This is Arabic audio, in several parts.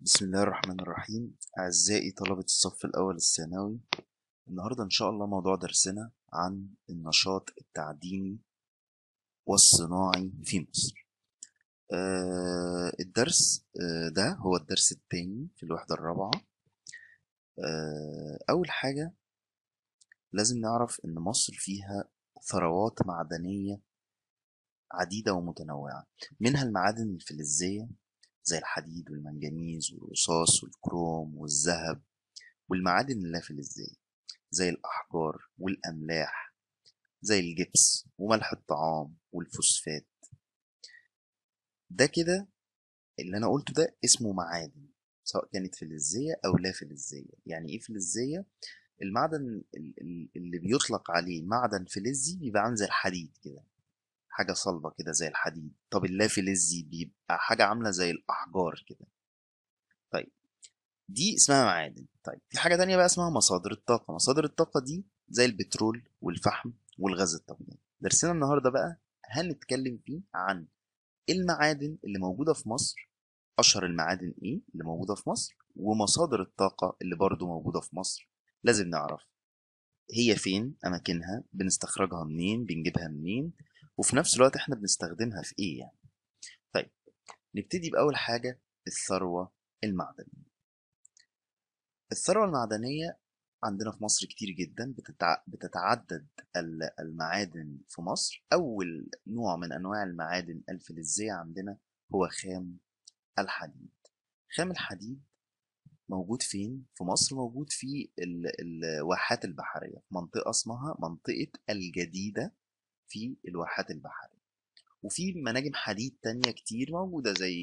بسم الله الرحمن الرحيم أعزائي طلبة الصف الأول الثانوي النهاردة إن شاء الله موضوع درسنا عن النشاط التعديني والصناعي في مصر آه الدرس آه ده هو الدرس الثاني في الوحدة الرابعة آه أول حاجة لازم نعرف إن مصر فيها ثروات معدنية عديدة ومتنوعة منها المعادن الفلزية زي الحديد والمنجنيز والرصاص والكروم والذهب والمعادن اللا الزي زي الأحجار والأملاح زي الجبس وملح الطعام والفوسفات ده كده اللي أنا قلته ده اسمه معادن سواء كانت فلزية أو لا فلزية يعني إيه فلزية؟ المعدن اللي بيطلق عليه معدن فلزي بيبقى عامل زي الحديد كده حاجة صلبة كده زي الحديد طب اللافلزي بيبقى حاجة عاملة زي الأحجار كده طيب دي اسمها معادن طيب في حاجة تانية بقى اسمها مصادر الطاقة مصادر الطاقة دي زي البترول والفحم والغاز الطبيعي درسنا النهاردة بقى هنتكلم فيه عن المعادن اللي موجودة في مصر أشهر المعادن إيه اللي موجودة في مصر ومصادر الطاقة اللي برضو موجودة في مصر لازم نعرف هي فين أماكنها بنستخرجها منين بنجيبها منين وفي نفس الوقت احنا بنستخدمها في ايه يعني طيب نبتدي باول حاجه الثروه المعدنيه الثروه المعدنيه عندنا في مصر كتير جدا بتتعدد المعادن في مصر أول نوع من أنواع المعادن الفلزية عندنا هو خام الحديد خام الحديد موجود فين؟ في مصر موجود في الواحات البحرية منطقة اسمها منطقة الجديدة في الواحات البحرية وفي مناجم حديد تانية كتير موجودة زي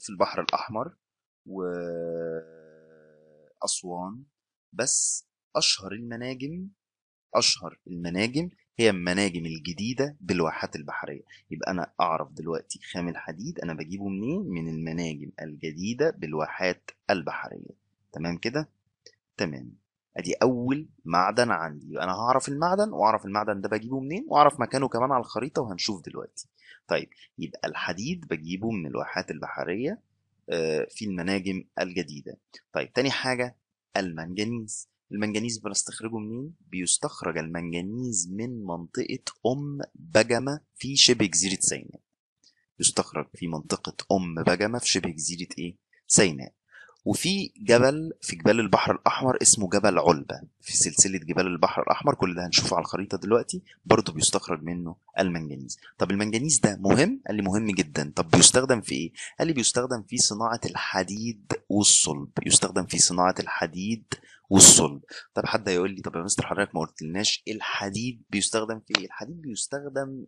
في البحر الأحمر وأسوان بس أشهر المناجم أشهر المناجم هي المناجم الجديدة بالواحات البحرية يبقى أنا أعرف دلوقتي خام الحديد أنا بجيبه منين من المناجم الجديدة بالواحات البحرية تمام كده تمام ادي اول معدن عندي يبقى انا هعرف المعدن واعرف المعدن ده بجيبه منين واعرف مكانه كمان على الخريطه وهنشوف دلوقتي طيب يبقى الحديد بجيبه من الواحات البحريه آه، في المناجم الجديده طيب تاني حاجه المنجنيز المنجنيز بنستخرجه منين بيستخرج المنجنيز من منطقه ام بجمه في شبه جزيره سيناء يستخرج في منطقه ام بجمه في شبه جزيره ايه سيناء وفي جبل في جبال البحر الأحمر اسمه جبل علبة في سلسلة جبال البحر الأحمر كل ده هنشوفه على الخريطة دلوقتي برضه بيستخرج منه المنجنيز طب المنجنيز ده مهم؟ قال لي مهم جدا طب بيستخدم في إيه؟ قال لي بيستخدم في صناعة الحديد والصلب يستخدم في صناعة الحديد والصلب طب حد هيقول لي طب يا مستر حضرتك ما قلتلناش الحديد بيستخدم في ايه الحديد بيستخدم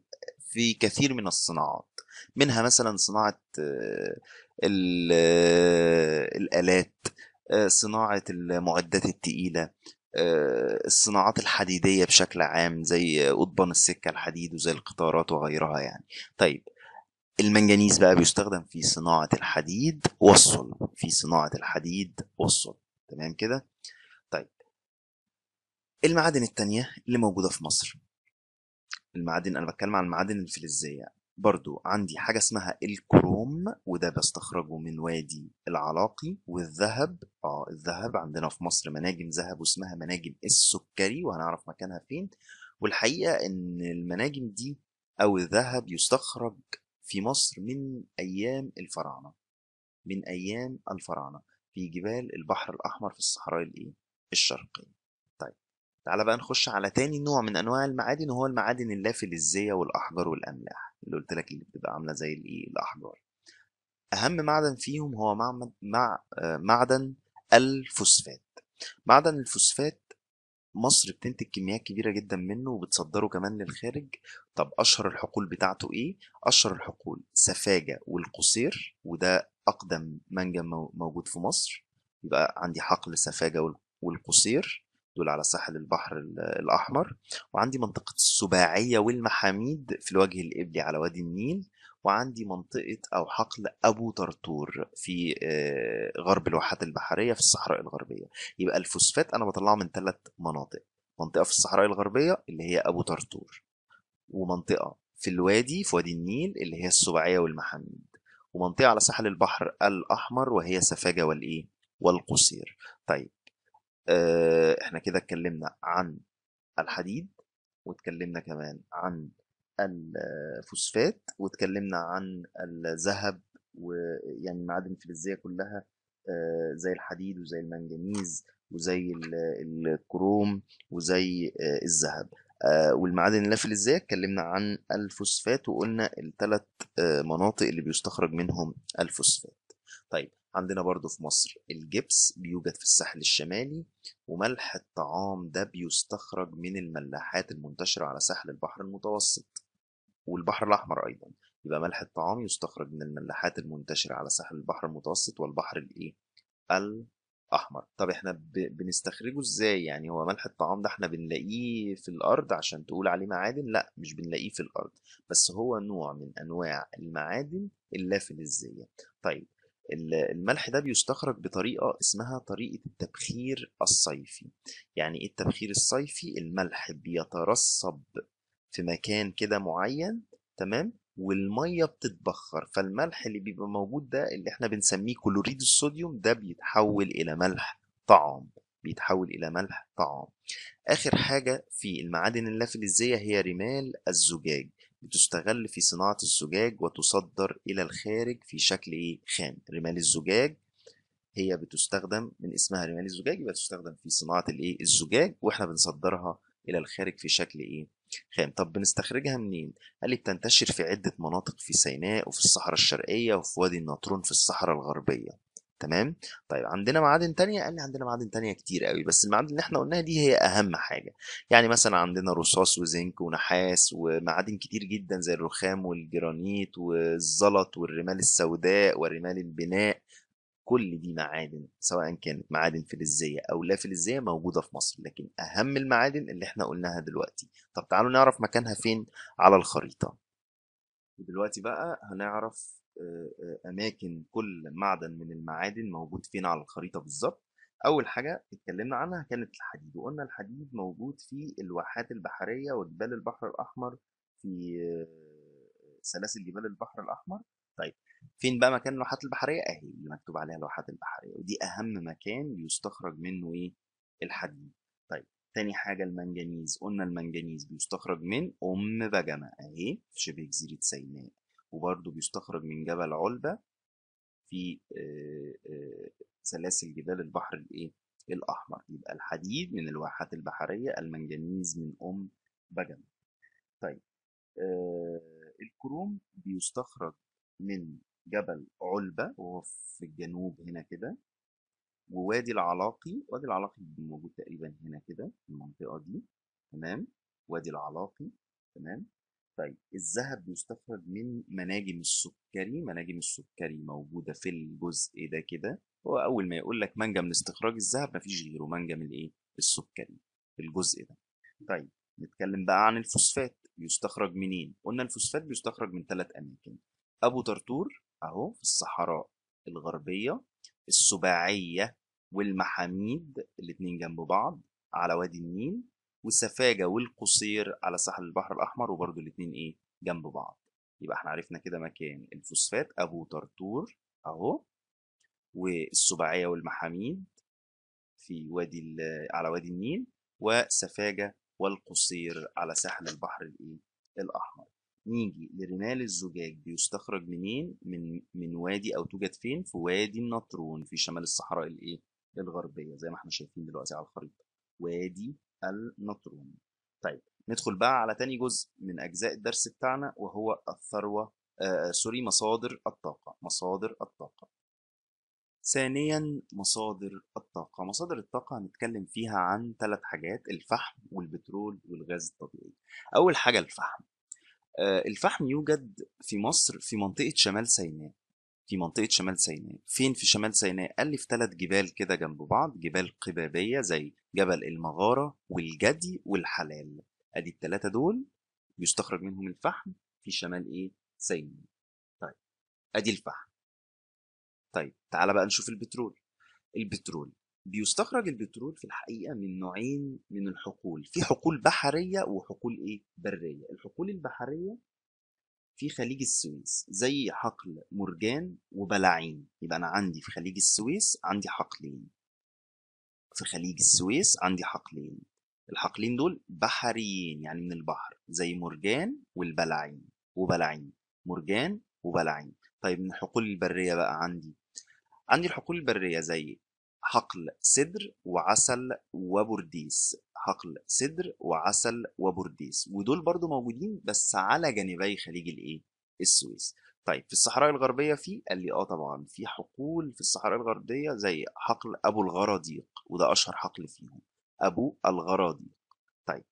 في كثير من الصناعات منها مثلا صناعه آه، آه، الآلات آه، صناعة المعدات التقيلة آه، الصناعات الحديدية بشكل عام زي قضبان السكة الحديد وزي القطارات وغيرها يعني طيب المنجنيز بقى بيستخدم في صناعة الحديد والصلب في صناعة الحديد والصلب تمام كده طيب المعادن التانية اللي موجودة في مصر المعادن أنا بتكلم عن المعادن الفلزية برضو عندي حاجة اسمها الكروم وده بستخرجه من وادي العلاقي والذهب اه الذهب عندنا في مصر مناجم ذهب واسمها مناجم السكري وهنعرف مكانها فين والحقيقة ان المناجم دي او الذهب يستخرج في مصر من ايام الفراعنة من ايام الفراعنة في جبال البحر الاحمر في الصحراء الايه الشرقية تعالى بقى نخش على تاني نوع من انواع المعادن وهو المعادن اللافلزيه والاحجار والاملاح اللي قلت لك اللي بتبقى عامله زي الايه الاحجار اهم معدن فيهم هو معمد مع معدن الفوسفات معدن الفوسفات مصر بتنتج كميات كبيره جدا منه وبتصدره كمان للخارج طب اشهر الحقول بتاعته ايه اشهر الحقول سفاجه والقصير وده اقدم منجم موجود في مصر يبقى عندي حقل سفاجه والقصير دول على ساحل البحر الأحمر وعندي منطقة السباعية والمحاميد في الوجه القبلي على وادي النيل وعندي منطقة أو حقل أبو طرطور في آه، غرب الواحات البحرية في الصحراء الغربية يبقى الفوسفات أنا بطلعه من ثلاث مناطق منطقة في الصحراء الغربية اللي هي أبو طرطور ومنطقة في الوادي في وادي النيل اللي هي السباعية والمحاميد ومنطقة على ساحل البحر الأحمر وهي سفاجة والإيه والقصير طيب آه احنا كده اتكلمنا عن الحديد واتكلمنا كمان عن الفوسفات واتكلمنا عن الذهب ويعني المعادن الفلزيه كلها آه زي الحديد وزي المنجنيز وزي الكروم وزي آه الذهب آه والمعادن اللافلزيه اتكلمنا عن الفوسفات وقلنا الثلاث آه، مناطق اللي بيستخرج منهم الفوسفات طيب عندنا برضو في مصر الجبس بيوجد في الساحل الشمالي وملح الطعام ده بيستخرج من الملاحات المنتشرة على ساحل البحر المتوسط والبحر الأحمر أيضا يبقى ملح الطعام يستخرج من الملاحات المنتشرة على ساحل البحر المتوسط والبحر الإيه؟ الأحمر طب احنا بنستخرجه ازاي يعني هو ملح الطعام ده احنا بنلاقيه في الأرض عشان تقول عليه معادن لا مش بنلاقيه في الأرض بس هو نوع من أنواع المعادن اللافلزية طيب الملح ده بيستخرج بطريقة اسمها طريقة التبخير الصيفي يعني ايه التبخير الصيفي الملح بيترسب في مكان كده معين تمام والمية بتتبخر فالملح اللي بيبقى موجود ده اللي احنا بنسميه كلوريد الصوديوم ده بيتحول إلى ملح طعام بيتحول إلى ملح طعام آخر حاجة في المعادن اللافلزية هي رمال الزجاج بتستغل في صناعة الزجاج وتصدر إلى الخارج في شكل إيه؟ خام رمال الزجاج هي بتستخدم من اسمها رمال الزجاج يبقى بتستخدم في صناعة الايه الزجاج واحنا بنصدرها إلى الخارج في شكل ايه خام طب بنستخرجها منين قال لي بتنتشر في عدة مناطق في سيناء وفي الصحراء الشرقية وفي وادي النطرون في الصحراء الغربية تمام طيب عندنا معادن تانية قال لي عندنا معادن تانية كتير قوي بس المعادن اللي احنا قلناها دي هي اهم حاجه يعني مثلا عندنا رصاص وزنك ونحاس ومعادن كتير جدا زي الرخام والجرانيت والزلط والرمال السوداء ورمال البناء كل دي معادن سواء كانت معادن فلزيه او لا فلزيه موجوده في مصر لكن اهم المعادن اللي احنا قلناها دلوقتي طب تعالوا نعرف مكانها فين على الخريطه ودلوقتي بقى هنعرف آه، آه، اماكن كل معدن من المعادن موجود فين على الخريطه بالظبط اول حاجه اتكلمنا عنها كانت الحديد وقلنا الحديد موجود في الواحات البحريه وجبال البحر الاحمر في آه، سلاسل جبال البحر الاحمر طيب فين بقى مكان الواحات البحريه اهي اللي مكتوب عليها الواحات البحريه ودي اهم مكان يستخرج منه ايه الحديد طيب تاني حاجة المنجنيز قلنا المنجنيز بيستخرج من أم بجمة أهي في شبه جزيرة سيناء وبرضه بيستخرج من جبل علبة في آه، آه، سلاسل جبال البحر الايه الاحمر يبقى الحديد من الواحات البحرية المنجنيز من ام بجم طيب آه، الكروم بيستخرج من جبل علبة وهو في الجنوب هنا كده ووادي العلاقي وادي العلاقي موجود تقريبا هنا كده في المنطقة دي تمام وادي العلاقي تمام طيب الذهب يستخرج من مناجم السكري مناجم السكري موجودة في الجزء ده كده هو أول ما يقول لك منجم لاستخراج الذهب مفيش غيره منجم الإيه السكري في الجزء ده طيب نتكلم بقى عن الفوسفات يستخرج منين قلنا الفوسفات بيستخرج من ثلاث أماكن أبو طرطور أهو في الصحراء الغربية السباعية والمحاميد الاتنين جنب بعض على وادي النيل وسفاجة والقصير على ساحل البحر الأحمر وبرضو الاتنين إيه جنب بعض يبقى احنا عرفنا كده مكان الفوسفات أبو طرطور أهو والسباعية والمحاميد في وادي على وادي النيل وسفاجة والقصير على ساحل البحر الإيه الأحمر نيجي لرمال الزجاج بيستخرج منين من من وادي او توجد فين في وادي النطرون في شمال الصحراء الايه الغربيه زي ما احنا شايفين دلوقتي على الخريطه وادي النطرون طيب ندخل بقى على تاني جزء من أجزاء الدرس بتاعنا وهو الثروة آه سوري مصادر الطاقة مصادر الطاقة ثانيا مصادر الطاقة مصادر الطاقة هنتكلم فيها عن ثلاث حاجات الفحم والبترول والغاز الطبيعي أول حاجة الفحم آه الفحم يوجد في مصر في منطقة شمال سيناء في منطقه شمال سيناء فين في شمال سيناء قال لي في ثلاث جبال كده جنب بعض جبال قبابيه زي جبل المغاره والجدي والحلال ادي الثلاثه دول بيستخرج منهم الفحم في شمال ايه سيناء طيب ادي الفحم طيب تعالى بقى نشوف البترول البترول بيستخرج البترول في الحقيقه من نوعين من الحقول في حقول بحريه وحقول ايه بريه الحقول البحريه في خليج السويس زي حقل مرجان وبلاعين يبقى أنا عندي في خليج السويس عندي حقلين في خليج السويس عندي حقلين الحقلين دول بحريين يعني من البحر زي مرجان والبلاعين وبلاعين مرجان وبلاعين طيب من الحقول البرية بقى عندي عندي الحقول البرية زي حقل سدر وعسل وبرديس حقل سدر وعسل وبرديس ودول برضو موجودين بس على جانبي خليج الايه السويس طيب في الصحراء الغربية في قال لي اه طبعا في حقول في الصحراء الغربية زي حقل أبو الغراديق وده أشهر حقل فيهم أبو الغراديق طيب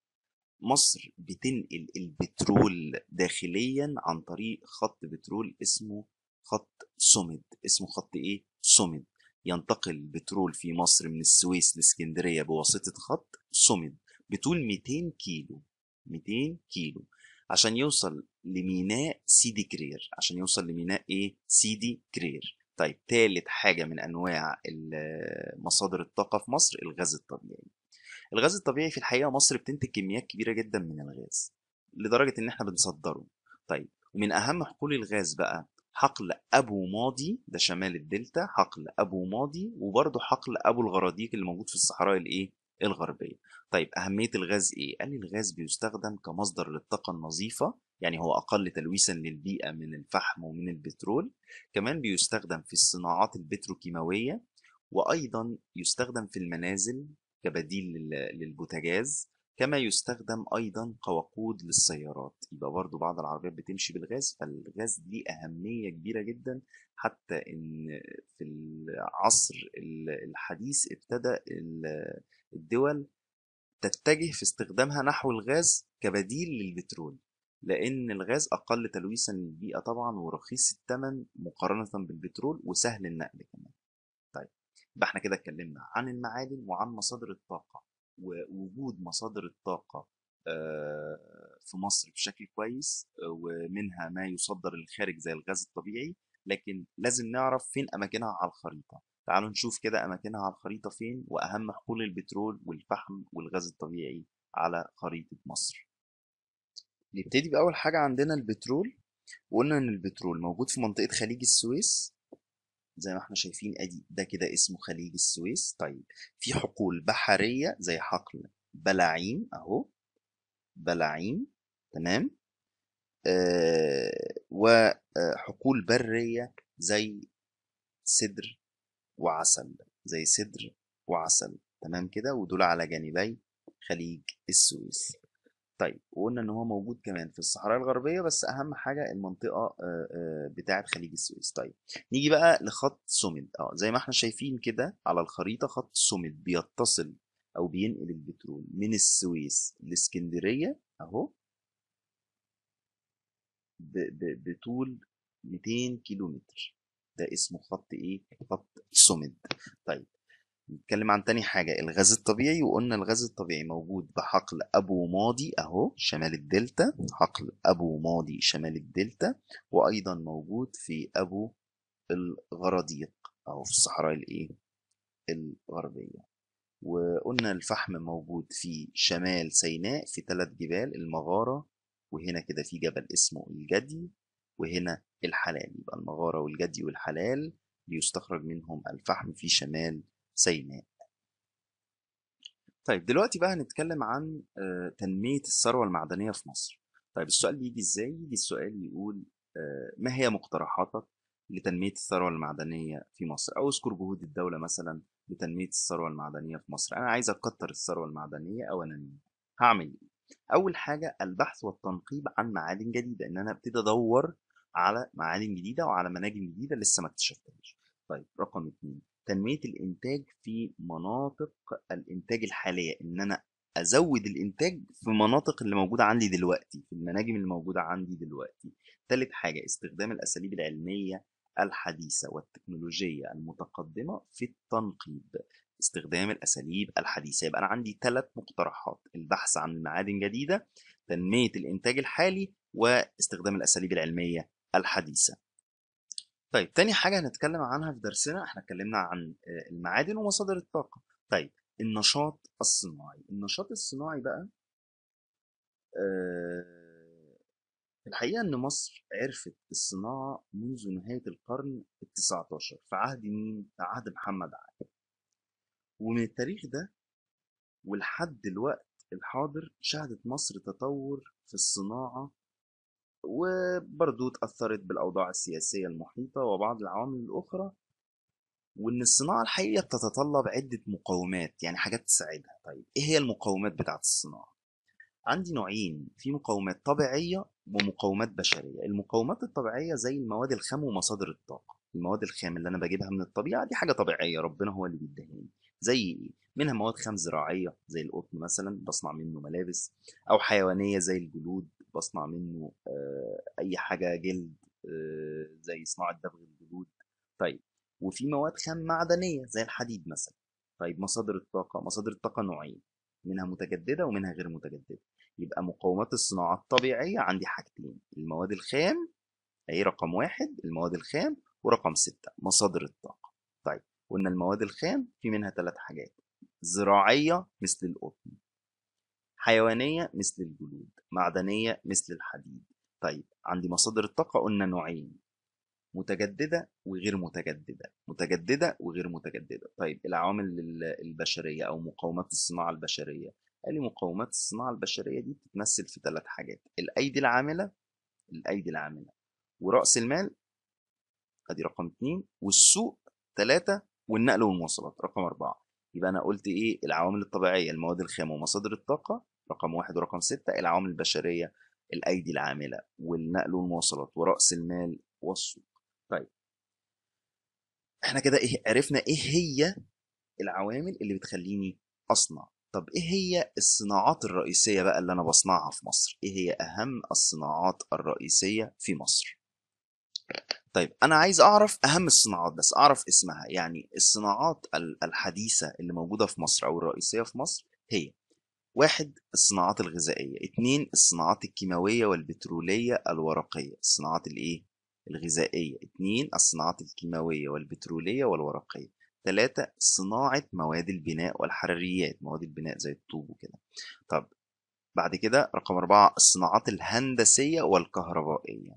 مصر بتنقل البترول داخليا عن طريق خط بترول اسمه خط سمد اسمه خط ايه سمد ينتقل البترول في مصر من السويس لاسكندرية بواسطة خط صمد بطول 200 كيلو 200 كيلو عشان يوصل لميناء سيدي كرير عشان يوصل لميناء ايه سيدي كرير طيب تالت حاجة من أنواع مصادر الطاقة في مصر الغاز الطبيعي الغاز الطبيعي في الحقيقة مصر بتنتج كميات كبيرة جدا من الغاز لدرجة إن إحنا بنصدره طيب ومن أهم حقول الغاز بقى حقل ابو ماضي ده شمال الدلتا حقل ابو ماضي وبرده حقل ابو الغراديق اللي موجود في الصحراء الايه الغربيه طيب اهميه الغاز ايه قال الغاز بيستخدم كمصدر للطاقه النظيفه يعني هو اقل تلويثا للبيئه من الفحم ومن البترول كمان بيستخدم في الصناعات البتروكيماويه وايضا يستخدم في المنازل كبديل للبوتاجاز كما يستخدم ايضا كوقود للسيارات يبقى برضو بعض العربيات بتمشي بالغاز فالغاز دي اهميه كبيره جدا حتى ان في العصر الحديث ابتدى الدول تتجه في استخدامها نحو الغاز كبديل للبترول لان الغاز اقل تلويثا للبيئه طبعا ورخيص الثمن مقارنه بالبترول وسهل النقل كمان طيب يبقى احنا كده اتكلمنا عن المعادن وعن مصادر الطاقه ووجود مصادر الطاقة آه، في مصر بشكل كويس ومنها ما يصدر للخارج زي الغاز الطبيعي لكن لازم نعرف فين أماكنها على الخريطة تعالوا نشوف كده أماكنها على الخريطة فين وأهم حقول البترول والفحم والغاز الطبيعي على خريطة مصر نبتدي بأول حاجة عندنا البترول وقلنا إن البترول موجود في منطقة خليج السويس زي ما احنا شايفين ادي ده كده اسمه خليج السويس طيب في حقول بحرية زي حقل بلاعيم اهو بلاعيم تمام آه وحقول آه، برية زي سدر وعسل زي سدر وعسل تمام كده ودول على جانبي خليج السويس طيب وقلنا ان هو موجود كمان في الصحراء الغربيه بس اهم حاجه المنطقه بتاعه خليج السويس طيب نيجي بقى لخط سومد اه زي ما احنا شايفين كده على الخريطه خط سومد بيتصل او بينقل البترول من السويس لاسكندريه اهو بطول 200 كيلومتر ده اسمه خط ايه خط سومد طيب بنتكلم عن تاني حاجة الغاز الطبيعي وقلنا الغاز الطبيعي موجود بحقل أبو ماضي أهو شمال الدلتا حقل أبو ماضي شمال الدلتا وأيضا موجود في أبو الغراديق أو في الصحراء الإيه الغربية وقلنا الفحم موجود في شمال سيناء في ثلاث جبال المغارة وهنا كده في جبل اسمه الجدي وهنا الحلال يبقى المغارة والجدي والحلال ليستخرج منهم الفحم في شمال سيناء طيب دلوقتي بقى هنتكلم عن آه، تنمية الثروة المعدنية في مصر طيب السؤال بيجي ازاي يجي السؤال يقول آه، ما هي مقترحاتك لتنمية الثروة المعدنية في مصر أو اذكر جهود الدولة مثلا لتنمية الثروة المعدنية في مصر أنا عايز أكتر الثروة المعدنية أو أنميها هعمل إيه؟ أول حاجة البحث والتنقيب عن معادن جديدة إن أنا أبتدي أدور على معادن جديدة وعلى مناجم جديدة لسه ما اكتشفتهاش طيب رقم اثنين تنمية الإنتاج في مناطق الإنتاج الحالية إن أنا أزود الإنتاج في مناطق اللي موجودة عندي دلوقتي في المناجم اللي موجودة عندي دلوقتي تالت حاجة استخدام الأساليب العلمية الحديثة والتكنولوجية المتقدمة في التنقيب استخدام الأساليب الحديثة يبقى أنا عندي ثلاث مقترحات البحث عن معادن جديدة تنمية الإنتاج الحالي واستخدام الأساليب العلمية الحديثة طيب تاني حاجة هنتكلم عنها في درسنا احنا اتكلمنا عن آه، المعادن ومصادر الطاقة طيب النشاط الصناعي النشاط الصناعي بقى أه الحقيقة ان مصر عرفت الصناعة منذ نهاية القرن التسعة 19 في عهد مين؟ في عهد محمد علي ومن التاريخ ده ولحد الوقت الحاضر شهدت مصر تطور في الصناعة وبرضه اتأثرت بالأوضاع السياسية المحيطة وبعض العوامل الأخرى وإن الصناعة الحقيقية بتتطلب عدة مقومات يعني حاجات تساعدها طيب إيه هي المقومات بتاعة الصناعة؟ عندي نوعين في مقومات طبيعية ومقومات بشرية المقومات الطبيعية زي المواد الخام ومصادر الطاقة المواد الخام اللي أنا بجيبها من الطبيعة دي حاجة طبيعية ربنا هو اللي بيدهني زي إيه؟ منها مواد خام زراعية زي القطن مثلا بصنع منه ملابس أو حيوانية زي الجلود بصنع منه آه، اي حاجه جلد آه، زي صناعه دبغ الجلود طيب وفي مواد خام معدنيه زي الحديد مثلا طيب مصادر الطاقه مصادر الطاقه نوعين منها متجدده ومنها غير متجدده يبقى مقومات الصناعه الطبيعيه عندي حاجتين المواد الخام هي رقم واحد المواد الخام ورقم ستة مصادر الطاقة طيب قلنا المواد الخام في منها ثلاث حاجات زراعية مثل القطن حيوانية مثل الجلود معدنية مثل الحديد طيب عندي مصادر الطاقة قلنا نوعين متجددة وغير متجددة متجددة وغير متجددة طيب العوامل البشرية أو مقاومات الصناعة البشرية قال لي مقاومات الصناعة البشرية دي بتتمثل في ثلاث حاجات الأيدي العاملة الأيدي العاملة ورأس المال أدي رقم اتنين والسوق تلاتة والنقل والمواصلات رقم أربعة يبقى أنا قلت إيه العوامل الطبيعية المواد الخام ومصادر الطاقة رقم واحد ورقم ستة العوامل البشرية الأيدي العاملة والنقل والمواصلات ورأس المال والسوق طيب احنا كده إيه عرفنا ايه هي العوامل اللي بتخليني اصنع طب ايه هي الصناعات الرئيسية بقى اللي انا بصنعها في مصر ايه هي اهم الصناعات الرئيسية في مصر طيب انا عايز اعرف اهم الصناعات بس اعرف اسمها يعني الصناعات الحديثة اللي موجودة في مصر او الرئيسية في مصر هي واحد الصناعات الغذائية اتنين الصناعات الكيماوية والبترولية الورقية الصناعات الايه الغذائية اتنين الصناعات الكيماوية والبترولية والورقية تلاتة صناعة مواد البناء والحراريات مواد البناء زي الطوب وكده طب بعد كده رقم أربعة الصناعات الهندسية والكهربائية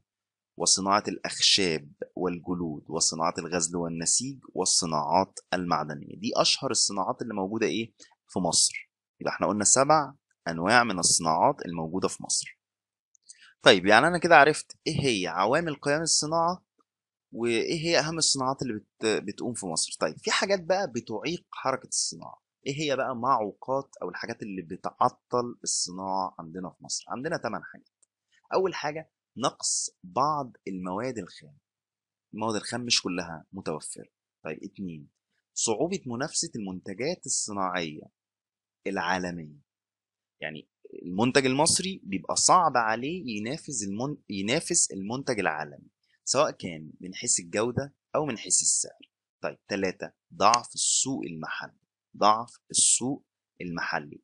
وصناعة الأخشاب والجلود وصناعة الغزل والنسيج والصناعات المعدنية دي أشهر الصناعات اللي موجودة إيه في مصر يبقى احنا قلنا سبع انواع من الصناعات الموجوده في مصر طيب يعني انا كده عرفت ايه هي عوامل قيام الصناعه وايه هي اهم الصناعات اللي بت... بتقوم في مصر طيب في حاجات بقى بتعيق حركه الصناعه ايه هي بقى معوقات او الحاجات اللي بتعطل الصناعه عندنا في مصر عندنا 8 حاجات اول حاجه نقص بعض المواد الخام المواد الخام مش كلها متوفره طيب اتنين صعوبة منافسة المنتجات الصناعية العالميه يعني المنتج المصري بيبقى صعب عليه ينافس المن... ينافس المنتج العالمي سواء كان من حيث الجوده او من حيث السعر طيب ثلاثة ضعف السوق المحلي ضعف السوق المحلي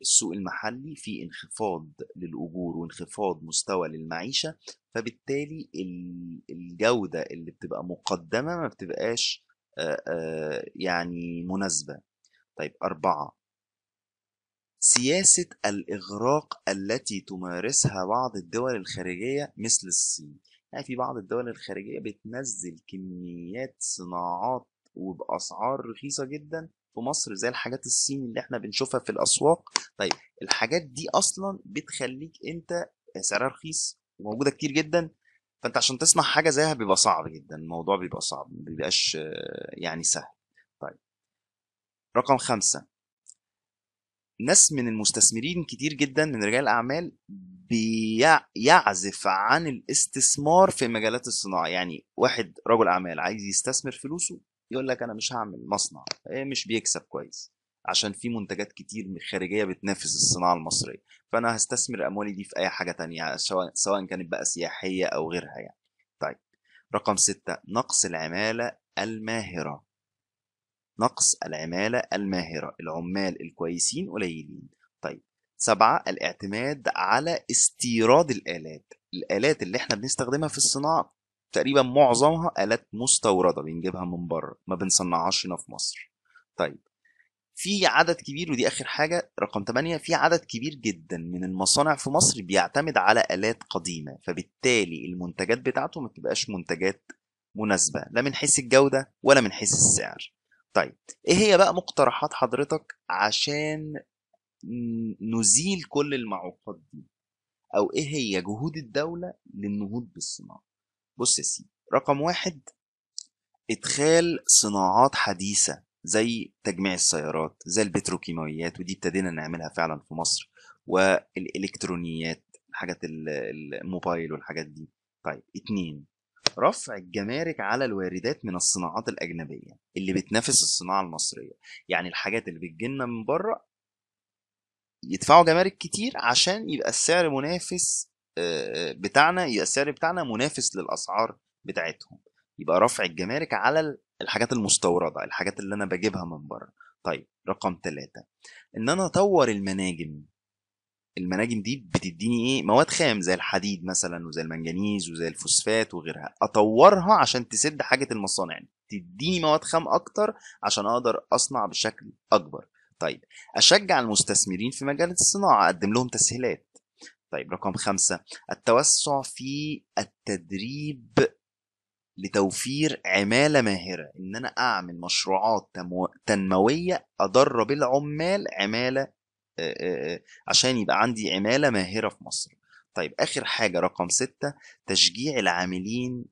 السوق المحلي فيه انخفاض للأجور وانخفاض مستوى للمعيشة فبالتالي الجودة اللي بتبقى مقدمة ما بتبقاش يعني مناسبة طيب أربعة سياسة الإغراق التي تمارسها بعض الدول الخارجية مثل الصين يعني في بعض الدول الخارجية بتنزل كميات صناعات وبأسعار رخيصة جدا في مصر زي الحاجات الصيني اللي احنا بنشوفها في الأسواق طيب الحاجات دي أصلا بتخليك أنت سعرها رخيص وموجودة كتير جدا فأنت عشان تصنع حاجة زيها بيبقى صعب جدا الموضوع بيبقى صعب ما بيبقاش آه، يعني سهل طيب رقم خمسة ناس من المستثمرين كتير جدا من رجال الاعمال بيعزف عن الاستثمار في مجالات الصناعه يعني واحد رجل اعمال عايز يستثمر فلوسه يقول لك انا مش هعمل مصنع إيه، مش بيكسب كويس عشان في منتجات كتير خارجيه بتنافس الصناعه المصريه فانا هستثمر اموالي دي في اي حاجه تانية سواء كانت بقى سياحيه او غيرها يعني طيب رقم ستة نقص العماله الماهره نقص العمالة الماهرة العمال الكويسين قليلين طيب سبعة الاعتماد على استيراد الآلات الآلات اللي احنا بنستخدمها في الصناعة تقريبا معظمها آلات مستوردة بنجيبها من بره ما بنصنعهاش هنا في مصر طيب في عدد كبير ودي اخر حاجه رقم 8 في عدد كبير جدا من المصانع في مصر بيعتمد على الات قديمه فبالتالي المنتجات بتاعته ما بتبقاش منتجات مناسبه لا من حيث الجوده ولا من حيث السعر طيب ايه هي بقى مقترحات حضرتك عشان نزيل كل المعوقات دي او ايه هي جهود الدولة للنهوض بالصناعة بص يا سيدي رقم واحد ادخال صناعات حديثة زي تجميع السيارات زي البتروكيماويات ودي ابتدينا نعملها فعلا في مصر والالكترونيات حاجات الموبايل والحاجات دي طيب اتنين رفع الجمارك على الواردات من الصناعات الأجنبية اللي بتنافس الصناعة المصرية يعني الحاجات اللي بتجينا من بره يدفعوا جمارك كتير عشان يبقى السعر منافس آه، آه، بتاعنا يبقى السعر بتاعنا منافس للأسعار بتاعتهم يبقى رفع الجمارك على الحاجات المستوردة الحاجات اللي أنا بجيبها من بره طيب رقم ثلاثة إن أنا أطور المناجم المناجم دي بتديني ايه مواد خام زي الحديد مثلا وزي المنجنيز وزي الفوسفات وغيرها اطورها عشان تسد حاجه المصانع دي تديني مواد خام اكتر عشان اقدر اصنع بشكل اكبر طيب اشجع المستثمرين في مجال الصناعه اقدم لهم تسهيلات طيب رقم خمسة التوسع في التدريب لتوفير عمالة ماهرة إن أنا أعمل مشروعات تنموية أدرب العمال عمالة عشان يبقى عندي عماله ماهره في مصر طيب اخر حاجه رقم ستة تشجيع العاملين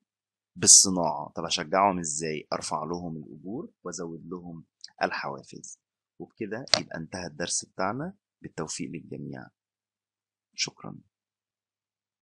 بالصناعه طب اشجعهم ازاي ارفع لهم الاجور وازود لهم الحوافز وبكده يبقى انتهى الدرس بتاعنا بالتوفيق للجميع شكرا